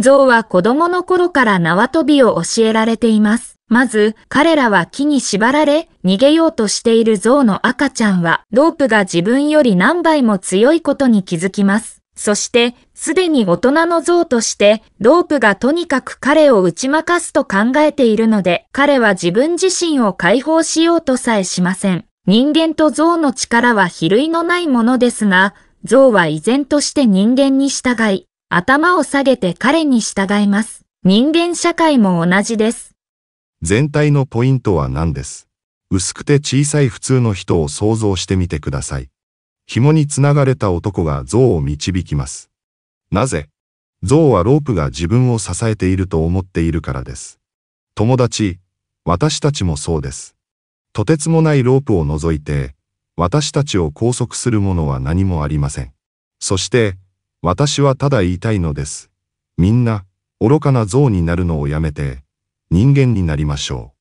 象は子供の頃から縄跳びを教えられています。まず、彼らは木に縛られ、逃げようとしている象の赤ちゃんは、ロープが自分より何倍も強いことに気づきます。そして、すでに大人の像として、ロープがとにかく彼を打ち負かすと考えているので、彼は自分自身を解放しようとさえしません。人間と象の力は比類のないものですが、象は依然として人間に従い、頭を下げて彼に従います。人間社会も同じです。全体のポイントは何です薄くて小さい普通の人を想像してみてください。紐につながれた男が象を導きます。なぜ象はロープが自分を支えていると思っているからです。友達、私たちもそうです。とてつもないロープを除いて、私たちを拘束するものは何もありません。そして、私はただ言いたいのです。みんな、愚かな像になるのをやめて、人間になりましょう。